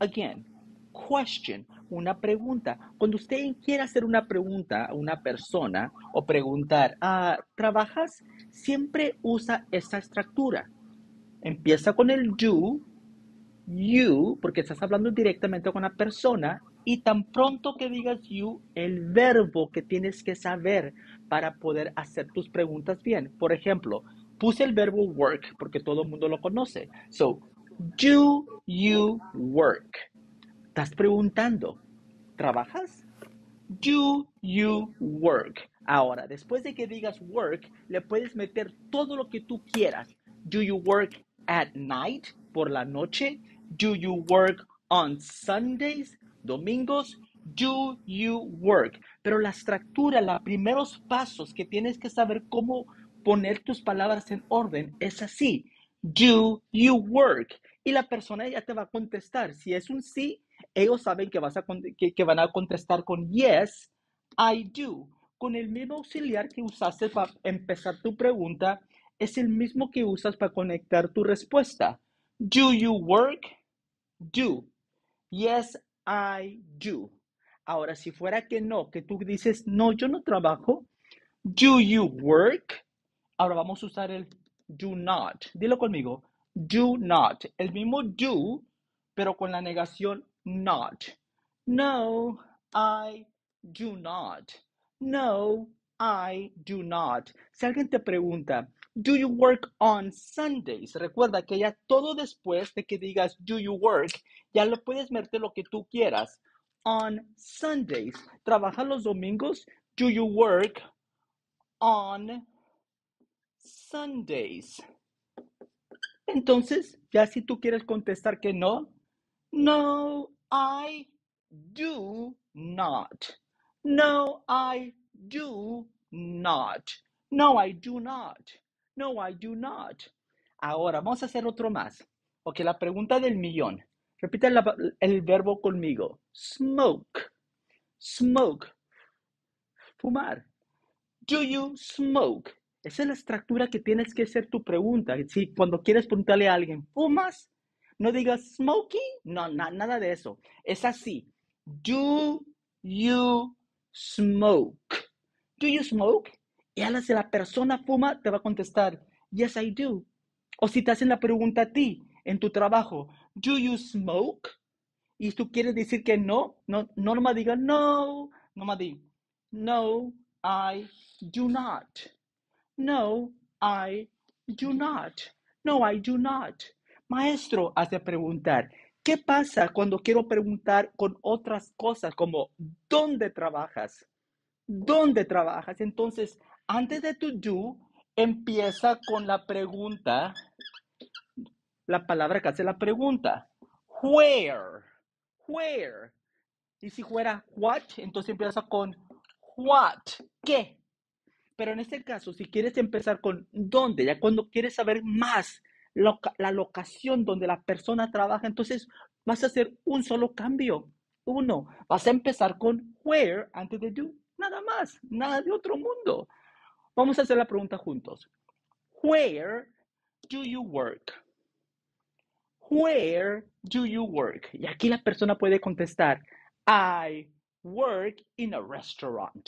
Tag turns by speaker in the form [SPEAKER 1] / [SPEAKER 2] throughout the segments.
[SPEAKER 1] again, question, una pregunta. Cuando usted quiera hacer una pregunta a una persona o preguntar, ah, ¿trabajas? Siempre usa esa estructura. Empieza con el do, you, porque estás hablando directamente con la persona y tan pronto que digas you, el verbo que tienes que saber para poder hacer tus preguntas bien. Por ejemplo, puse el verbo work porque todo el mundo lo conoce. So, Do you work? Estás preguntando, ¿trabajas? Do you work? Ahora, después de que digas work, le puedes meter todo lo que tú quieras. Do you work at night? Por la noche. Do you work on Sundays? Domingos. Do you work? Pero la estructura, los primeros pasos que tienes que saber cómo poner tus palabras en orden es así. Do you work? y la persona ya te va a contestar. Si es un sí, ellos saben que, vas a, van a contestar con yes, I do. Con el mismo auxiliar que usaste para empezar tu pregunta, es el mismo que usas para conectar tu respuesta. Do you work? Do. Yes, I do. Ahora, si fuera que no, que tú dices, no, yo no trabajo. Do you work? Ahora vamos a usar el do not. Dilo conmigo do not. El mismo do, pero con la negación not. No, I do not. No, I do not. Si alguien te pregunta, do you work on Sundays? Recuerda que ya todo después de que digas do you work, ya lo puedes meter lo que tú quieras. On Sundays. ¿Trabajas los domingos? Do you work on Sundays? Entonces, ya si tú quieres contestar que no, no, I do not. No, I do not. No, I do not. No, I do not. Ahora, vamos a hacer otro más. porque la pregunta del millón. Repite el verbo conmigo. Smoke. Smoke. Fumar. Do you smoke? Esa es la estructura que tienes que hacer tu pregunta. Si cuando quieres preguntarle a alguien, ¿fumas? No digas smoking. No, nada de eso. Es así. Do you smoke? Do you smoke? Y ahora si la persona fuma, te va a contestar, yes, I do. O si te hacen la pregunta a ti, en tu trabajo, do you smoke? Y tú quieres decir que no, no, no me diga no, no me diga no, I do not. No, I do not. No, I do not. Maestro, hace preguntar. ¿Qué pasa cuando quiero preguntar con otras cosas como ¿dónde trabajas? ¿Dónde trabajas? Entonces, antes de to do, empieza con la pregunta, la palabra que hace la pregunta. Where? Where? Y si fuera what, entonces empieza con what, ¿qué? Pero en este caso, si quieres empezar con dónde, ya cuando quieres saber más la locación donde la persona trabaja, entonces vas a hacer un solo cambio. Uno, vas a empezar con where antes de do. Nada más, nada de otro mundo. Vamos a hacer la pregunta juntos. Where do you work? Where do you work? Y aquí la persona puede contestar, I work in a restaurant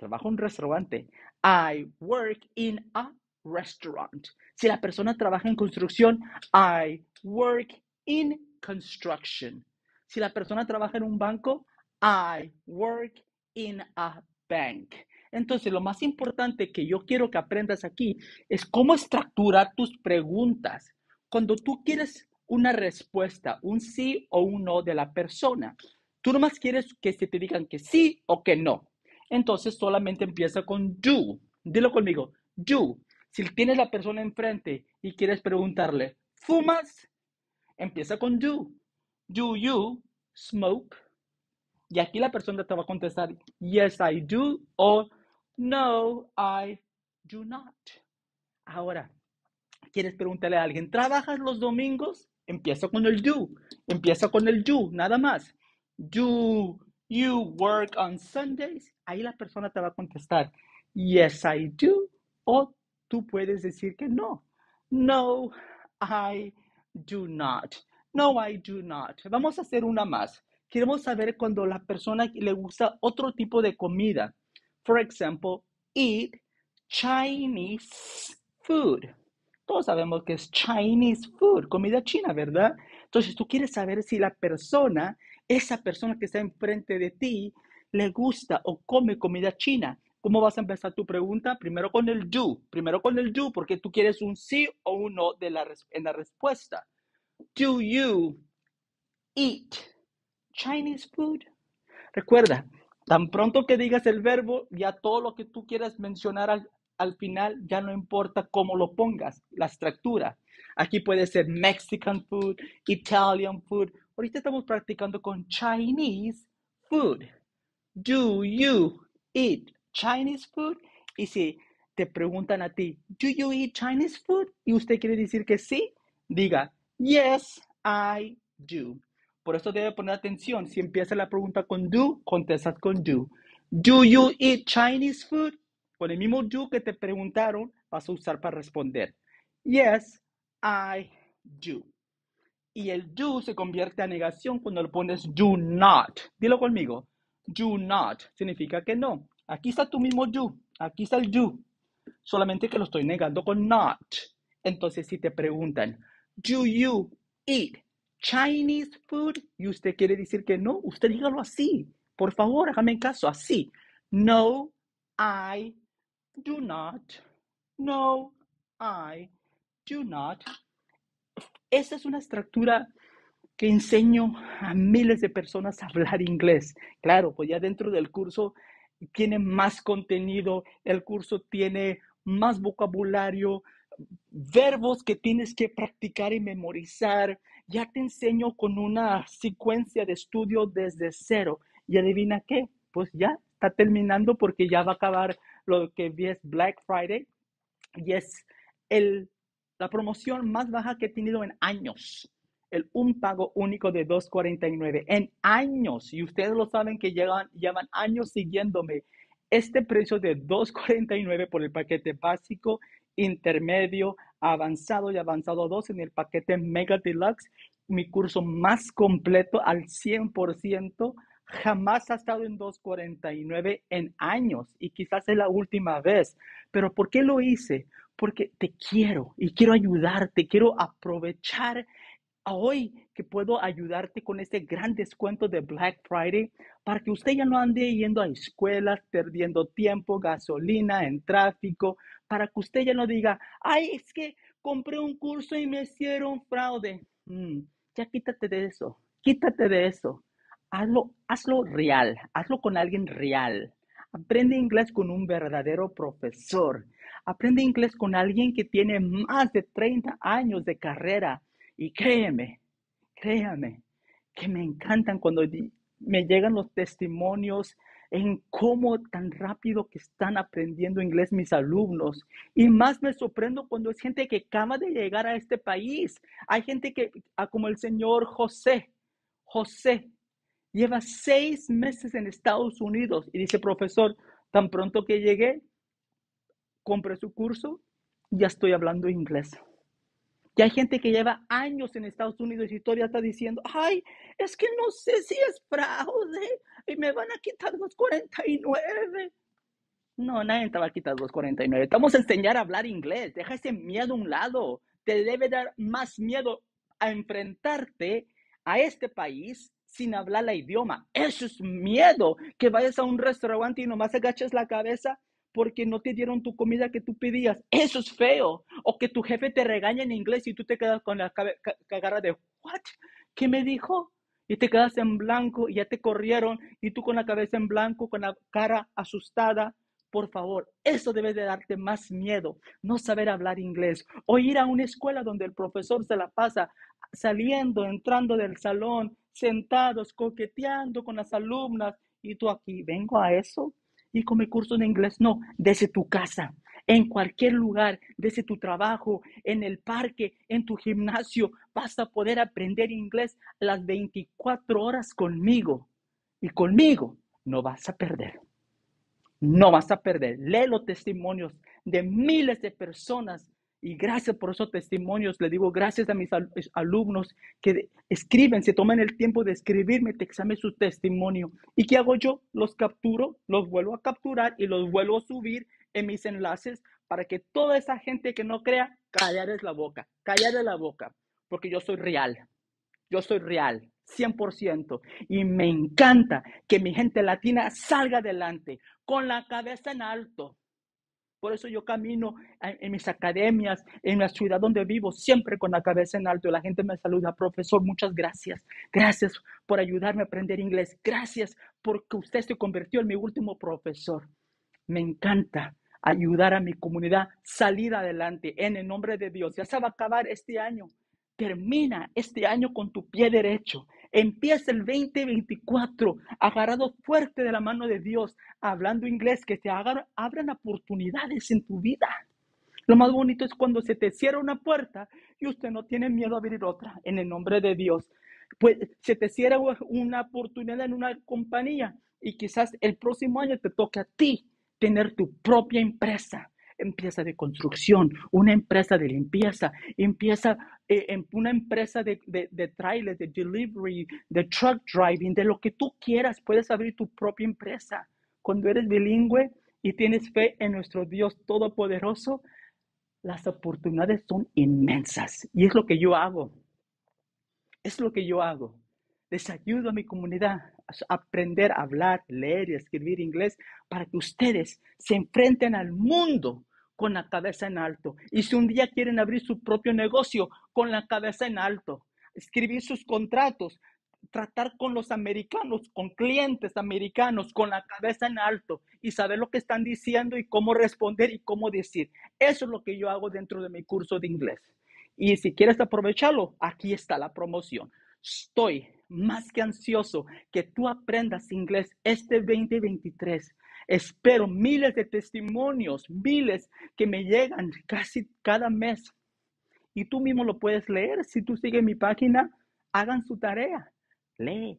[SPEAKER 1] trabajo en un restaurante. I work in a restaurant. Si la persona trabaja en construcción, I work in construction. Si la persona trabaja en un banco, I work in a bank. Entonces, lo más importante que yo quiero que aprendas aquí es cómo estructurar tus preguntas. Cuando tú quieres una respuesta, un sí o un no de la persona, tú nomás quieres que se te digan que sí o que no entonces solamente empieza con do. Dilo conmigo, do. Si tienes la persona enfrente y quieres preguntarle, ¿fumas? Empieza con do. Do you smoke? Y aquí la persona te va a contestar, yes, I do, o no, I do not. Ahora, quieres preguntarle a alguien, ¿trabajas los domingos? Empieza con el do. Empieza con el do, nada más. Do you work on Sundays? ahí la persona te va a contestar, yes, I do, o tú puedes decir que no. No, I do not. No, I do not. Vamos a hacer una más. Queremos saber cuando la persona le gusta otro tipo de comida. For example, eat Chinese food. Todos sabemos que es Chinese food, comida china, ¿verdad? Entonces tú quieres saber si la persona, esa persona que está enfrente de ti, le gusta o come comida china. ¿Cómo vas a empezar tu pregunta? Primero con el do, primero con el do, porque tú quieres un sí o un no de la, en la respuesta. Do you eat Chinese food? Recuerda, tan pronto que digas el verbo, ya todo lo que tú quieras mencionar al, al final ya no importa cómo lo pongas, la estructura. Aquí puede ser Mexican food, Italian food. Ahorita estamos practicando con Chinese food do you eat Chinese food? Y si te preguntan a ti, do you eat Chinese food? Y usted quiere decir que sí, diga, yes, I do. Por eso debe poner atención. Si empieza la pregunta con do, contestas con do. Do you eat Chinese food? Con el mismo do que te preguntaron, vas a usar para responder. Yes, I do. Y el do se convierte a negación cuando le pones do not. Dilo conmigo do not significa que no. Aquí está tu mismo do, aquí está el do, solamente que lo estoy negando con not. Entonces, si te preguntan, do you eat Chinese food? Y usted quiere decir que no, usted dígalo así. Por favor, hágame caso, así. No, I do not. No, I do not. Esa es una estructura que enseño a miles de personas a hablar inglés. Claro, pues ya dentro del curso tiene más contenido, el curso tiene más vocabulario, verbos que tienes que practicar y memorizar. Ya te enseño con una secuencia de estudio desde cero. Y adivina qué, pues ya está terminando porque ya va a acabar lo que es Black Friday y es la promoción más baja que he tenido en años el un pago único de 2.49 en años. Y ustedes lo saben que llevan, llevan años siguiéndome. Este precio de 2.49 por el paquete básico, intermedio, avanzado y avanzado 2 en el paquete Mega Deluxe, mi curso más completo al 100%. Jamás ha estado en 2.49 en años y quizás es la última vez. Pero ¿por qué lo hice? Porque te quiero y quiero ayudarte, quiero aprovechar a hoy que puedo ayudarte con este gran descuento de Black Friday para que usted ya no ande yendo a escuelas, perdiendo tiempo, gasolina, en tráfico, para que usted ya no diga, ay, es que compré un curso y me hicieron fraude. Mm, ya quítate de eso, quítate de eso. Hazlo, hazlo real, hazlo con alguien real. Aprende inglés con un verdadero profesor. Aprende inglés con alguien que tiene más de 30 años de carrera y créeme, créame, que me encantan cuando me llegan los testimonios en cómo tan rápido que están aprendiendo inglés mis alumnos. Y más me sorprendo cuando es gente que acaba de llegar a este país. Hay gente que, ah, como el señor José, José, lleva seis meses en Estados Unidos y dice, profesor, tan pronto que llegué, compré su curso, y ya estoy hablando inglés. Y hay gente que lleva años en Estados Unidos y todavía está diciendo, ay, es que no sé si es fraude y me van a quitar los 49. No, nadie te va a quitar los 49. Te vamos a enseñar a hablar inglés. Deja ese miedo a un lado. Te debe dar más miedo a enfrentarte a este país sin hablar la idioma. Eso es miedo. Que vayas a un restaurante y nomás agaches la cabeza porque no te dieron tu comida que tú pedías. Eso es feo. O que tu jefe te regaña en inglés y tú te quedas con la cara de, ¿what? ¿Qué me dijo? Y te quedas en blanco y ya te corrieron y tú con la cabeza en blanco, con la cara asustada. Por favor, eso debe de darte más miedo, no saber hablar inglés o ir a una escuela donde el profesor se la pasa saliendo, entrando del salón, sentados, coqueteando con las alumnas y tú aquí, vengo a eso, y come curso de inglés. No, desde tu casa, en cualquier lugar, desde tu trabajo, en el parque, en tu gimnasio, vas a poder aprender inglés las 24 horas conmigo. Y conmigo no vas a perder. No vas a perder. Lee los testimonios de miles de personas y gracias por esos testimonios. Le digo gracias a mis alumnos que escriben, se toman el tiempo de escribirme, te examen su testimonio. ¿Y qué hago yo? Los capturo, los vuelvo a capturar y los vuelvo a subir en mis enlaces para que toda esa gente que no crea, callarles la boca, callarles la boca, porque yo soy real. Yo soy real, 100%. Y me encanta que mi gente latina salga adelante con la cabeza en alto, por eso yo camino en, mis academias, en la ciudad donde vivo, siempre con la cabeza en alto. La gente me saluda, profesor, muchas gracias. Gracias por ayudarme a aprender inglés. Gracias porque usted se convirtió en mi último profesor. Me encanta ayudar a mi comunidad salir adelante en el nombre de Dios. Ya se va a acabar este año. Termina este año con tu pie derecho. Empieza el 2024 agarrado fuerte de la mano de Dios, hablando inglés, que se abran oportunidades en tu vida. Lo más bonito es cuando se te cierra una puerta y usted no tiene miedo a abrir otra, en el nombre de Dios. Pues se te cierra una oportunidad en una compañía y quizás el próximo año te toque a ti tener tu propia empresa empresa de construcción, una empresa de limpieza, empieza, eh, una empresa de, de, de de delivery, de truck driving, de lo que tú quieras, puedes abrir tu propia empresa. Cuando eres bilingüe y tienes fe en nuestro Dios Todopoderoso, las oportunidades son inmensas. Y es lo que yo hago. Es lo que yo hago. Les ayudo a mi comunidad a aprender a hablar, leer y escribir inglés para que ustedes se enfrenten al mundo con la cabeza en alto. Y si un día quieren abrir su propio negocio, con la cabeza en alto, escribir sus contratos, tratar con los americanos, con clientes americanos, con la cabeza en alto y saber lo que están diciendo y cómo responder y cómo decir. Eso es lo que yo hago dentro de mi curso de inglés. Y si quieres aprovecharlo, aquí está la promoción. Estoy más que ansioso que tú aprendas inglés este 2023 Espero miles de testimonios, miles que me llegan casi cada mes. Y tú mismo lo puedes leer. Si tú sigues mi página, hagan su tarea. Lee.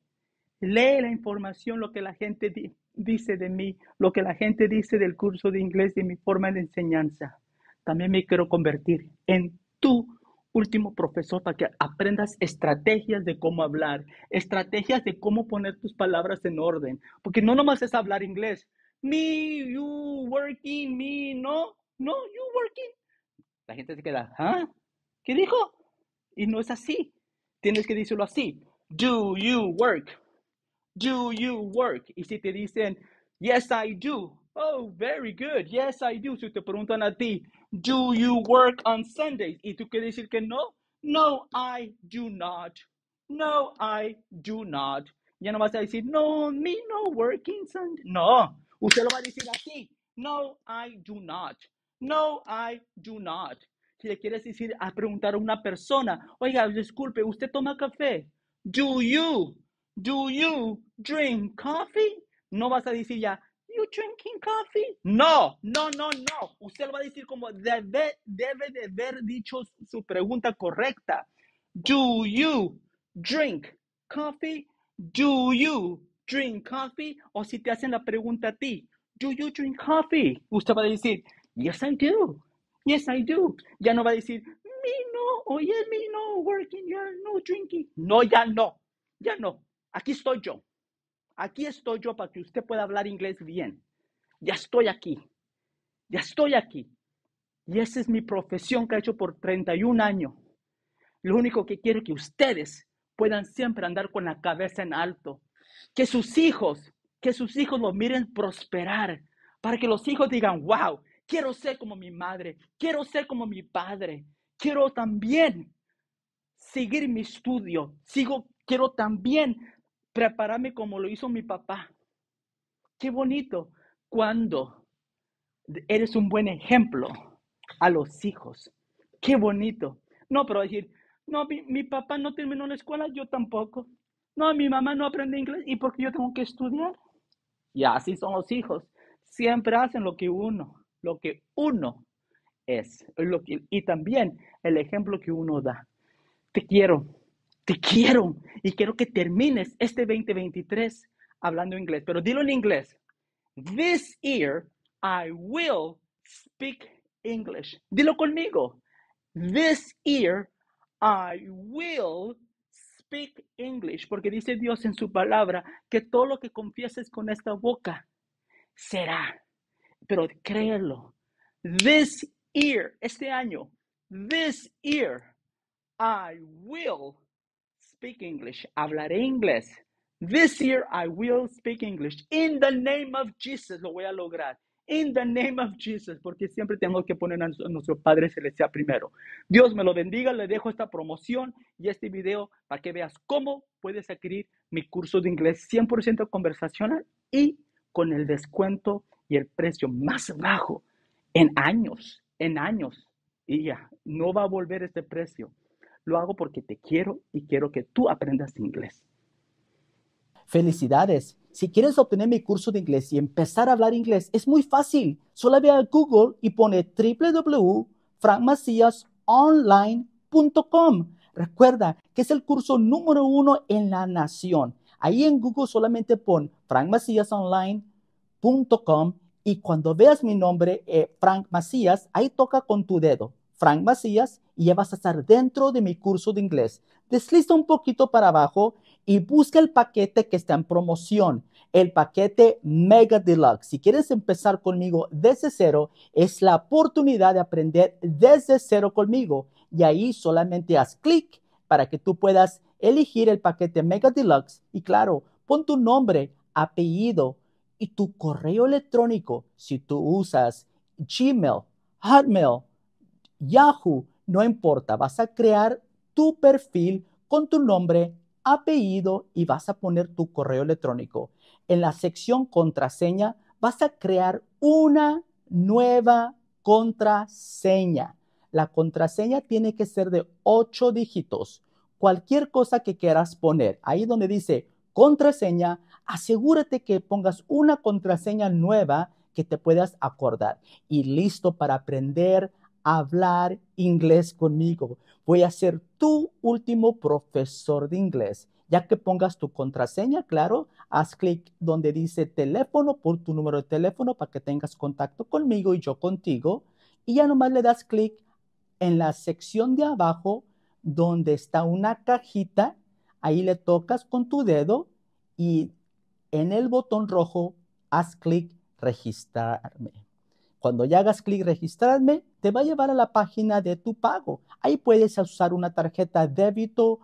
[SPEAKER 1] Lee la información, lo que la gente dice de mí, lo que la gente dice del curso de inglés, de mi forma de enseñanza. También me quiero convertir en tu último profesor para que aprendas estrategias de cómo hablar, estrategias de cómo poner tus palabras en orden. Porque no nomás es hablar inglés, me, you working, me, no, no, you working. La gente se queda, ¿ah? ¿Qué dijo? Y no es así. Tienes que decirlo así. Do you work? Do you work? Y si te dicen, yes, I do. Oh, very good. Yes, I do. Si te preguntan a ti, do you work on Sundays? Y tú quieres decir que no. No, I do not. No, I do not. Ya no vas a decir, no, me no working Sunday. No, Usted lo va a decir así. No, I do not. No, I do not. Si le quieres decir a preguntar a una persona, oiga, disculpe, ¿usted toma café? Do you? Do you drink coffee? No vas a decir ya, you drinking coffee? No, no, no, no. Usted lo va a decir como debe, debe de haber dicho su pregunta correcta. Do you drink coffee? Do you drink coffee? O si te hacen la pregunta a ti, do you drink coffee? Usted va a decir, yes I do, yes I do. Ya no va a decir, me no, o yeah, me no, working, no, drinking. No, ya no, ya no. Aquí estoy yo. Aquí estoy yo para que usted pueda hablar inglés bien. Ya estoy aquí. Ya estoy aquí. Y esa es mi profesión que he hecho por 31 años. Lo único que quiero es que ustedes puedan siempre andar con la cabeza en alto, que sus hijos, que sus hijos lo miren prosperar, para que los hijos digan, wow, quiero ser como mi madre, quiero ser como mi padre, quiero también seguir mi estudio, sigo, quiero también prepararme como lo hizo mi papá. Qué bonito cuando eres un buen ejemplo a los hijos. Qué bonito. No, pero decir, no, mi papá no terminó la escuela, yo tampoco. No, mi mamá no aprende inglés y porque yo tengo que estudiar. Y así son los hijos. Siempre hacen lo que uno, lo que uno es. Lo que, y también el ejemplo que uno da. Te quiero, te quiero y quiero que termines este 2023 hablando inglés. Pero dilo en inglés. This year I will speak English. Dilo conmigo. This year I will speak English, porque dice Dios en su palabra que todo lo que confieses con esta boca será. Pero créelo. This year, este año, this year, I will speak English. Hablaré inglés. This year I will speak English. In the name of Jesus lo voy a lograr. In the name of Jesus, porque siempre tengo que poner a nuestro Padre Celestial primero. Dios me lo bendiga, le dejo esta promoción y este video para que veas cómo puedes adquirir mi curso de inglés 100% conversacional y con el descuento y el precio más bajo en años, en años. Y ya, no va a volver este precio. Lo hago porque te quiero y quiero que tú aprendas inglés. Felicidades. Si quieres obtener mi curso de inglés y empezar a hablar inglés, es muy fácil. Solo ve a Google y pone www.frankmaciasonline.com. Recuerda que es el curso número uno en la nación. Ahí en Google solamente pon frankmaciasonline.com y cuando veas mi nombre, eh, Frank Macías, ahí toca con tu dedo, Frank Macías, y ya vas a estar dentro de mi curso de inglés. Desliza un poquito para abajo y busca el paquete que está en promoción, el paquete Mega Deluxe. Si quieres empezar conmigo desde cero, es la oportunidad de aprender desde cero conmigo y ahí solamente haz clic para que tú puedas elegir el paquete Mega Deluxe y claro, pon tu nombre, apellido y tu correo electrónico si tú usas Gmail, Hotmail, Yahoo, no importa, vas a crear tu perfil con tu nombre, apellido y vas a poner tu correo electrónico. En la sección contraseña vas a crear una nueva contraseña. La contraseña tiene que ser de 8 dígitos. Cualquier cosa que quieras poner, ahí donde dice contraseña, asegúrate que pongas una contraseña nueva que te puedas acordar y listo para aprender hablar inglés conmigo. Voy a ser tu último profesor de inglés. Ya que pongas tu contraseña, claro, haz clic donde dice teléfono por tu número de teléfono para que tengas contacto conmigo y yo contigo. Y ya nomás le das clic en la sección de abajo donde está una cajita. Ahí le tocas con tu dedo y en el botón rojo haz clic registrarme. Cuando ya hagas clic registrarme, te va a llevar a la página de tu pago. Ahí puedes usar una tarjeta débito,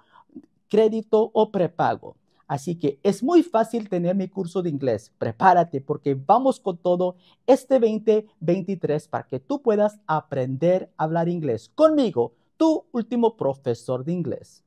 [SPEAKER 1] crédito o prepago. Así que es muy fácil tener mi curso de inglés. Prepárate porque vamos con todo este 2023 para que tú puedas aprender a hablar inglés conmigo, tu último profesor de inglés.